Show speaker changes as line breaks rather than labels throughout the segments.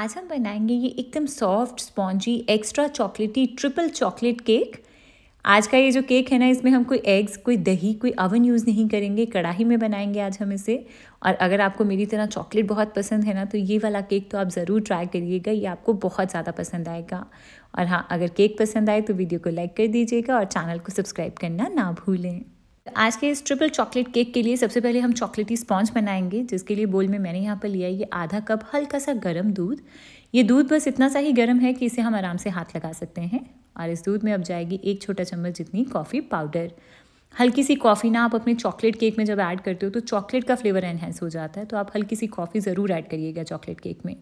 आज हम बनाएंगे ये एकदम soft spongy extra chocolatey triple chocolate cake आज का ये जो केक है ना इसमें हम कोई एग्स कोई दही कोई अवन यूज़ नहीं करेंगे कढ़ाई में बनाएंगे आज हम इसे और अगर आपको मेरी तरह चॉकलेट बहुत पसंद है ना तो ये वाला केक तो आप ज़रूर ट्राई करिएगा ये आपको बहुत ज़्यादा पसंद आएगा और हाँ अगर केक पसंद आए तो वीडियो को लाइक कर दीजिएगा और चैनल को सब्सक्राइब करना ना भूलें आज के इस ट्रिपल चॉकलेट केक के लिए सबसे पहले हम चॉकलेटी स्पॉन्ज बनाएंगे जिसके लिए बोल में मैंने यहाँ पर लिया ये आधा कप हल्का सा गर्म दूध ये दूध बस इतना सा ही गर्म है कि इसे हम आराम से हाथ लगा सकते हैं और इस दूध में अब जाएगी एक छोटा चम्मच जितनी कॉफ़ी पाउडर हल्की सी कॉफ़ी ना आप अपने चॉकलेट केक में जब ऐड करते हो तो चॉकलेट का फ्लेवर एनहेंस हो जाता है तो आप हल्की सी कॉफ़ी ज़रूर ऐड करिएगा चॉकलेट केक में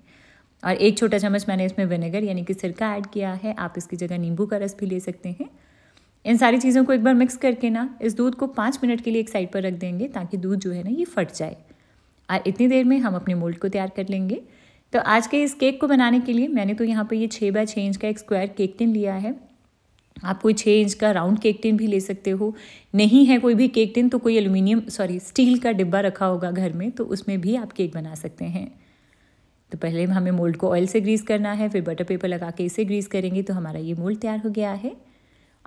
और एक छोटा चम्मच मैंने इसमें विनेगर यानी कि सिरका ऐड किया है आप इसकी जगह नींबू का रस भी ले सकते हैं इन सारी चीज़ों को एक बार मिक्स करके ना इस दूध को पाँच मिनट के लिए एक साइड पर रख देंगे ताकि दूध जो है ना ये फट जाए और इतनी देर में हम अपने मोल्ड को तैयार कर लेंगे तो आज के इस केक को बनाने के लिए मैंने तो यहाँ पर ये छः बाय छः इंच का एक स्क्वायर केक टिन लिया है आप कोई छः इंच का राउंड केक टिन भी ले सकते हो नहीं है कोई भी केक टिन तो कोई एल्यूमिनियम सॉरी स्टील का डिब्बा रखा होगा घर में तो उसमें भी आप केक बना सकते हैं तो पहले हमें मोल्ड को ऑयल से ग्रीस करना है फिर बटर पेपर लगा के इसे ग्रीस करेंगे तो हमारा ये मोल्ड तैयार हो गया है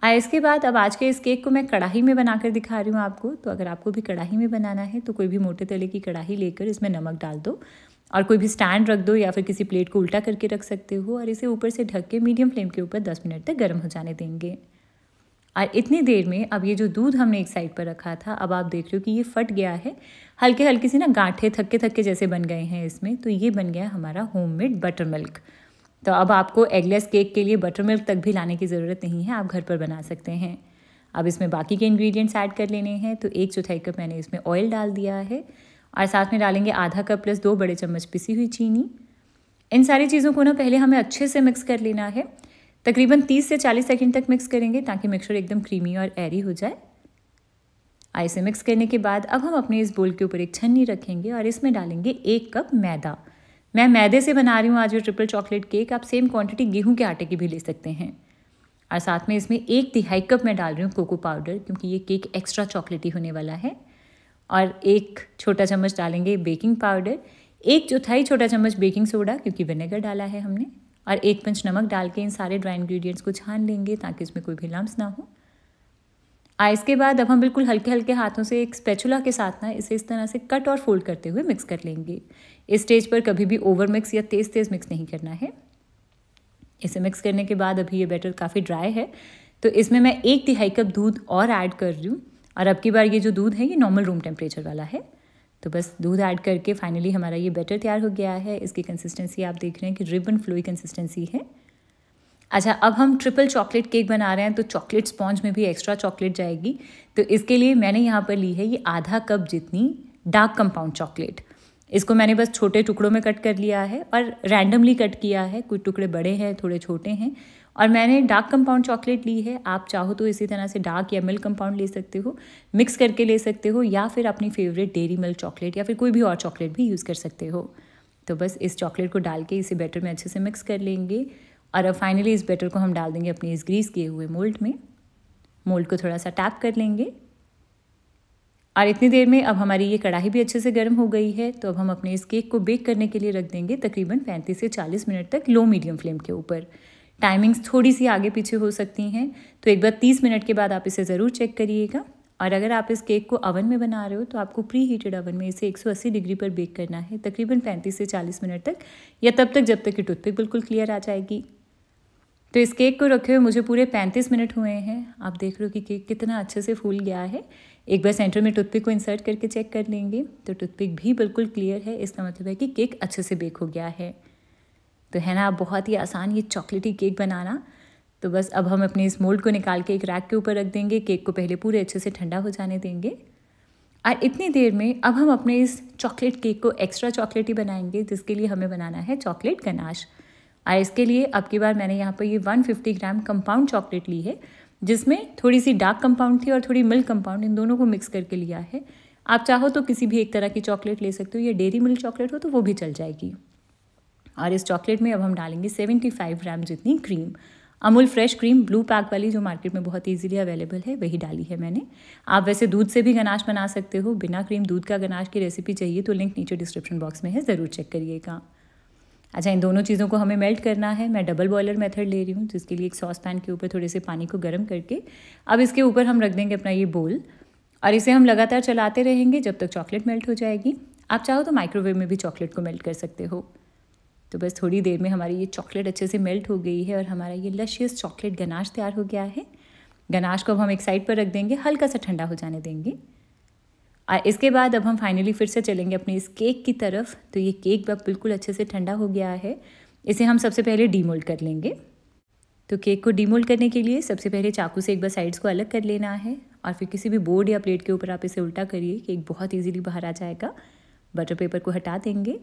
आ इसके बाद अब आज के इस केक को मैं कढ़ाई में बनाकर दिखा रही हूँ आपको तो अगर आपको भी कढ़ाई में बनाना है तो कोई भी मोटे तले की कढ़ाई लेकर इसमें नमक डाल दो और कोई भी स्टैंड रख दो या फिर किसी प्लेट को उल्टा करके रख सकते हो और इसे ऊपर से ढक के मीडियम फ्लेम के ऊपर दस मिनट तक गर्म हो जाने देंगे और इतनी देर में अब ये जो दूध हमने एक साइड पर रखा था अब आप देख रहे हो कि ये फट गया है हल्के हल्के से ना गांठे थक्के थके जैसे बन गए हैं इसमें तो ये बन गया हमारा होममेड बटर मिल्क तो अब आपको एगलेस केक के लिए बटर मिल्क तक भी लाने की ज़रूरत नहीं है आप घर पर बना सकते हैं अब इसमें बाकी के इंग्रेडिएंट्स ऐड कर लेने हैं तो एक चौथाई कप मैंने इसमें ऑयल डाल दिया है और साथ में डालेंगे आधा कप प्लस दो बड़े चम्मच पिसी हुई चीनी इन सारी चीज़ों को ना पहले हमें अच्छे से मिक्स कर लेना है तकरीबन 30 से 40 सेकेंड तक मिक्स करेंगे ताकि मिक्सचर एकदम क्रीमी और एरी हो जाए आइसे मिक्स करने के बाद अब हम अपने इस बोल के ऊपर एक छन्नी रखेंगे और इसमें डालेंगे एक कप मैदा मैं मैदे से बना रही हूँ आज ये ट्रिपल चॉकलेट केक आप सेम क्वांटिटी गेहूं के आटे की भी ले सकते हैं और साथ में इसमें एक तिहाई कप मैं डाल रही हूँ कोको पाउडर क्योंकि ये केक एक्स्ट्रा चॉकलेटी होने वाला है और एक छोटा चम्मच डालेंगे बेकिंग पाउडर एक चौथाई छोटा चम्मच बेकिंग सोडा क्योंकि विनेगर डाला है हमने और एक पंच नमक डाल के इन सारे ड्राई इन्ग्रीडियंट्स को छान लेंगे ताकि इसमें कोई भी लम्स ना हो आइस के बाद अब हम बिल्कुल हल्के हल्के हाथों से एक स्पेचुला के साथ ना इसे इस तरह से कट और फोल्ड करते हुए मिक्स कर लेंगे इस स्टेज पर कभी भी ओवर मिक्स या तेज़ तेज़ मिक्स नहीं करना है इसे मिक्स करने के बाद अभी ये बैटर काफ़ी ड्राई है तो इसमें मैं एक तिहाई कप दूध और ऐड कर रही हूँ और अब की बार ये जो दूध है ये नॉर्मल रूम टेम्परेचर वाला है तो बस दूध ऐड करके फाइनली हमारा ये बैटर तैयार हो गया है इसकी कंसिस्टेंसी आप देख रहे हैं कि रिबन फ्लोई कंसिस्टेंसी है अच्छा अब हम ट्रिपल चॉकलेट केक बना रहे हैं तो चॉकलेट स्पॉन्ज में भी एक्स्ट्रा चॉकलेट जाएगी तो इसके लिए मैंने यहाँ पर ली है ये आधा कप जितनी डार्क कंपाउंड चॉकलेट इसको मैंने बस छोटे टुकड़ों में कट कर लिया है और रैंडमली कट किया है कुछ टुकड़े बड़े हैं थोड़े छोटे हैं और मैंने डार्क कंपाउंड चॉकलेट ली है आप चाहो तो इसी तरह से डार्क या मिल्क कंपाउंड ले सकते हो मिक्स करके ले सकते हो या फिर अपनी फेवरेट डेरी मिल्क चॉकलेट या फिर कोई भी और चॉकलेट भी यूज़ कर सकते हो तो बस इस चॉकलेट को डाल के इसे बैटर में अच्छे से मिक्स कर लेंगे और अब फाइनली इस बैटर को हम डाल देंगे अपने इस ग्रीस किए हुए मोल्ड में मोल्ड को थोड़ा सा टैप कर लेंगे और इतनी देर में अब हमारी ये कढ़ाई भी अच्छे से गर्म हो गई है तो अब हम अपने इस केक को बेक करने के लिए रख देंगे तकरीबन 35 से 40 मिनट तक लो मीडियम फ्लेम के ऊपर टाइमिंग्स थोड़ी सी आगे पीछे हो सकती हैं तो एक बार 30 मिनट के बाद आप इसे ज़रूर चेक करिएगा और अगर आप इस केक को अवन में बना रहे हो तो आपको प्री हीटेड ओवन में इसे 180 डिग्री पर बेक करना है तकरीबन 35 से 40 मिनट तक या तब तक जब तक कि टूथपिक बिल्कुल क्लियर आ जाएगी तो इस केक को रखे हुए मुझे पूरे पैंतीस मिनट हुए हैं आप देख रहे हो कि केक कितना अच्छे से फूल गया है एक बार सेंटर में टूथपिक को इंसर्ट करके चेक कर लेंगे तो टूथपिक भी बिल्कुल क्लियर है इसका मतलब है कि केक अच्छे से बेक हो गया है तो है ना बहुत ही आसान ये चॉकलेटी केक बनाना तो बस अब हम अपने इस मोल्ड को निकाल के एक रैक के ऊपर रख देंगे केक को पहले पूरे अच्छे से ठंडा हो जाने देंगे और इतनी देर में अब हम अपने इस चॉकलेट केक को एक्स्ट्रा चॉकलेट ही बनाएंगे जिसके लिए हमें बनाना है चॉकलेट गनाश और इसके लिए अब की बार मैंने यहाँ पर ये 150 ग्राम कंपाउंड चॉकलेट ली है जिसमें थोड़ी सी डार्क कंपाउंड थी और थोड़ी मिल्क कंपाउंड इन दोनों को मिक्स करके लिया है आप चाहो तो किसी भी एक तरह की चॉकलेट ले सकते हो या डेयरी मिल्क चॉकलेट हो तो वो भी चल जाएगी और इस चॉकलेट में अब हम डालेंगे 75 ग्राम जितनी cream Amul fresh cream blue pack वाली जो मार्केट में बहुत ईजिली अवेलेबल है वही डाली है मैंने आप वैसे दूध से भी गनाश बना सकते हो बिना क्रीम दूध का गनाश की रेसिपी चाहिए तो लिंक नीचे डिस्क्रिप्शन बॉक्स में है ज़रूर चेक करिएगा अच्छा इन दोनों चीज़ों को हमें मेल्ट करना है मैं डबल बॉयलर मेथड ले रही हूँ जिसके लिए एक सॉस पैन के ऊपर थोड़े से पानी को गर्म करके अब इसके ऊपर हम रख देंगे अपना ये बोल और इसे हम लगातार चलाते रहेंगे जब तक चॉकलेट मेल्ट हो जाएगी आप चाहो तो माइक्रोवेव में भी चॉकलेट को मेल्ट कर सकते हो तो बस थोड़ी देर में हमारी ये चॉकलेट अच्छे से मेल्ट हो गई है और हमारा ये लशियस चॉकलेट गनाश तैयार हो गया है गनाश को अब हम एक साइड पर रख देंगे हल्का सा ठंडा हो जाने देंगे और इसके बाद अब हम फाइनली फिर से चलेंगे अपने इस केक की तरफ तो ये केक अब बिल्कुल अच्छे से ठंडा हो गया है इसे हम सबसे पहले डीमोल्ड कर लेंगे तो केक को डीमोल्ड करने के लिए सबसे पहले चाकू से एक बार साइड्स को अलग कर लेना है और फिर किसी भी बोर्ड या प्लेट के ऊपर आप इसे उल्टा करिए केक बहुत ईजिली बाहर आ जाएगा बटर पेपर को हटा देंगे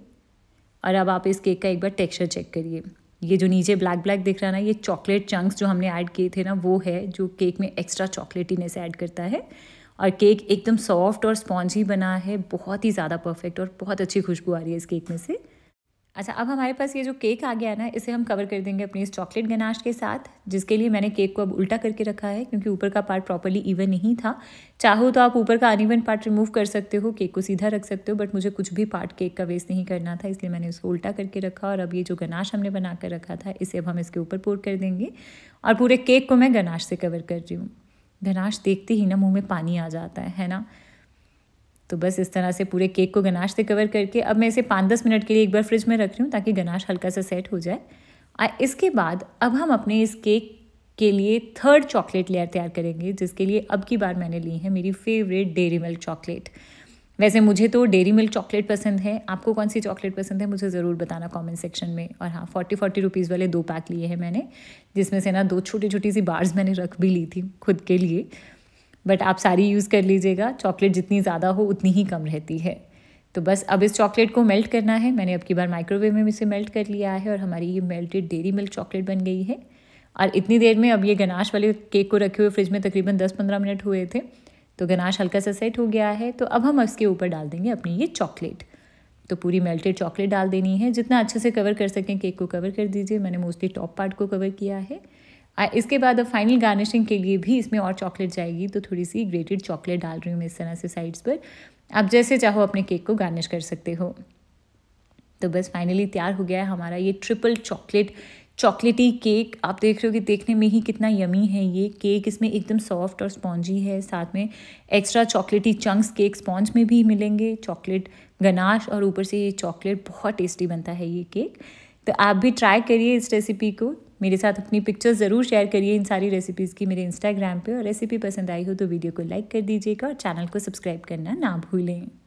और अब आप इस केक का एक बार टेक्स्चर चेक करिए ये जो नीचे ब्लैक ब्लैक दिख रहा ना ये चॉकलेट चंक्स जो हमने ऐड किए थे ना वो है जो केक में एक्स्ट्रा चॉकलेटीनेस ऐड करता है और केक एकदम सॉफ्ट और स्पॉन्जी बना है बहुत ही ज़्यादा परफेक्ट और बहुत अच्छी खुशबू आ रही है इस केक में से अच्छा अब हमारे पास ये जो केक आ गया ना इसे हम कवर कर देंगे अपनी इस चॉकलेट गनाश के साथ जिसके लिए मैंने केक को अब उल्टा करके रखा है क्योंकि ऊपर का पार्ट प्रॉपरली इवन नहीं था चाहो तो आप ऊपर का अनइवन पार्ट रिमूव कर सकते हो केक को सीधा रख सकते हो बट मुझे कुछ भी पार्ट केक का वेस्ट नहीं करना था इसलिए मैंने उसको उल्टा करके रखा और अब ये जो गनाश हमने बना कर रखा था इसे अब हम इसके ऊपर पोर कर देंगे और पूरे केक को मैं गनाश से कवर कर रही हूँ गनाश देखते ही ना मुंह में पानी आ जाता है है ना तो बस इस तरह से पूरे केक को गनाश से कवर करके अब मैं इसे पाँच दस मिनट के लिए एक बार फ्रिज में रख रही हूँ ताकि गनाश हल्का सा सेट हो जाए इसके बाद अब हम अपने इस केक के लिए थर्ड चॉकलेट लेयर तैयार करेंगे जिसके लिए अब की बार मैंने ली है मेरी फेवरेट डेरी मिल्क चॉकलेट वैसे मुझे तो डेरी मिल्क चॉकलेट पसंद है आपको कौन सी चॉकलेट पसंद है मुझे ज़रूर बताना कमेंट सेक्शन में और हाँ फोर्टी फोर्टी रुपीज़ वाले दो पैक लिए हैं मैंने जिसमें से ना दो छोटी छोटी सी बार्स मैंने रख भी ली थी खुद के लिए बट आप सारी यूज़ कर लीजिएगा चॉकलेट जितनी ज़्यादा हो उतनी ही कम रहती है तो बस अब इस चॉकलेट को मेल्ट करना है मैंने अब की बार माइक्रोवेव में इसे मेल्ट कर लिया है और हमारी ये मेल्टेड डेरी मिल्क चॉकलेट बन गई है और इतनी देर में अब ये गनाश वाले केक को रखे हुए फ्रिज में तकरीबन दस पंद्रह मिनट हुए थे तो गनाश हल्का सा सेट हो गया है तो अब हम इसके ऊपर डाल देंगे अपनी ये चॉकलेट तो पूरी मेल्टेड चॉकलेट डाल देनी है जितना अच्छे से कवर कर सकें केक को कवर कर दीजिए मैंने मोस्टली टॉप पार्ट को कवर किया है इसके बाद अब फाइनल गार्निशिंग के लिए भी इसमें और चॉकलेट जाएगी तो थोड़ी सी ग्रेटेड चॉकलेट डाल रही हूँ मैं इस तरह से साइड्स पर आप जैसे चाहो अपने केक को गार्निश कर सकते हो तो बस फाइनली तैयार हो गया है हमारा ये ट्रिपल चॉकलेट चॉकलेटी केक आप देख रहे हो कि देखने में ही कितना यमी है ये केक इसमें एकदम सॉफ्ट और स्पॉन्जी है साथ में एक्स्ट्रा चॉकलेटी चंक्स केक स्पॉन्ज में भी मिलेंगे चॉकलेट गनाश और ऊपर से ये चॉकलेट बहुत टेस्टी बनता है ये केक तो आप भी ट्राई करिए इस रेसिपी को मेरे साथ अपनी पिक्चर्स ज़रूर शेयर करिए इन सारी रेसिपीज़ की मेरे इंस्टाग्राम पर और रेसिपी पसंद आई हो तो वीडियो को लाइक कर दीजिएगा और चैनल को सब्सक्राइब करना ना भूलें